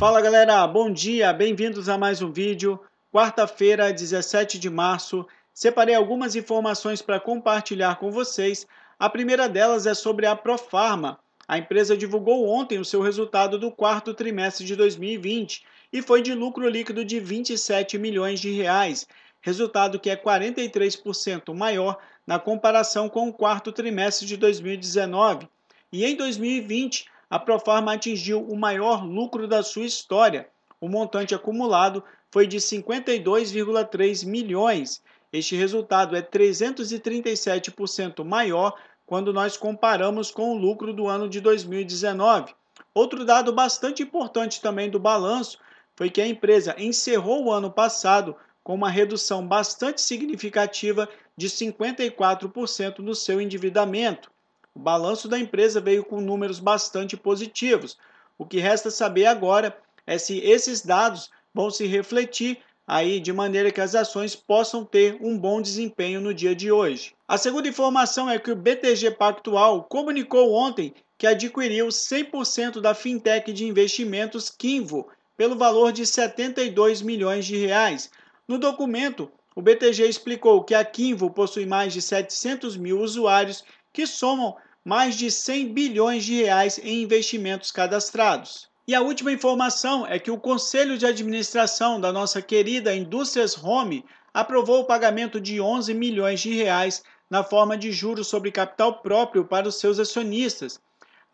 Fala galera, bom dia, bem-vindos a mais um vídeo. Quarta-feira, 17 de março, separei algumas informações para compartilhar com vocês. A primeira delas é sobre a Profarma. A empresa divulgou ontem o seu resultado do quarto trimestre de 2020 e foi de lucro líquido de 27 milhões de reais, resultado que é 43% maior na comparação com o quarto trimestre de 2019. E em 2020, a Profarma atingiu o maior lucro da sua história. O montante acumulado foi de 52,3 milhões. Este resultado é 337% maior quando nós comparamos com o lucro do ano de 2019. Outro dado bastante importante também do balanço foi que a empresa encerrou o ano passado com uma redução bastante significativa de 54% no seu endividamento. O balanço da empresa veio com números bastante positivos. O que resta saber agora é se esses dados vão se refletir aí de maneira que as ações possam ter um bom desempenho no dia de hoje. A segunda informação é que o BTG Pactual comunicou ontem que adquiriu 100% da fintech de investimentos Kinvo pelo valor de 72 milhões de reais. No documento, o BTG explicou que a Kinvo possui mais de 700 mil usuários que somam mais de 100 bilhões de reais em investimentos cadastrados. E a última informação é que o Conselho de Administração da nossa querida Indústrias Home aprovou o pagamento de 11 milhões de reais na forma de juros sobre capital próprio para os seus acionistas.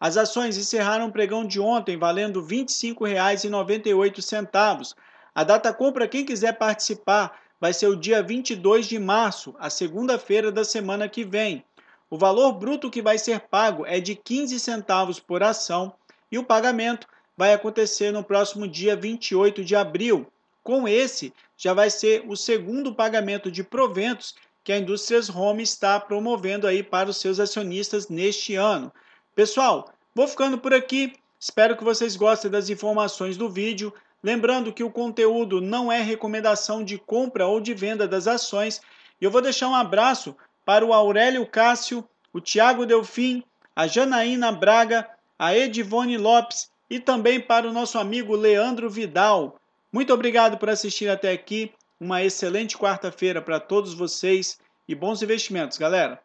As ações encerraram o pregão de ontem valendo R$ 25,98. A data compra, quem quiser participar, vai ser o dia 22 de março, a segunda-feira da semana que vem. O valor bruto que vai ser pago é de 15 centavos por ação e o pagamento vai acontecer no próximo dia 28 de abril. Com esse, já vai ser o segundo pagamento de proventos que a Indústrias Home está promovendo aí para os seus acionistas neste ano. Pessoal, vou ficando por aqui. Espero que vocês gostem das informações do vídeo. Lembrando que o conteúdo não é recomendação de compra ou de venda das ações. E eu vou deixar um abraço para o Aurélio Cássio, o Tiago Delfim, a Janaína Braga, a Edivone Lopes e também para o nosso amigo Leandro Vidal. Muito obrigado por assistir até aqui. Uma excelente quarta-feira para todos vocês e bons investimentos, galera!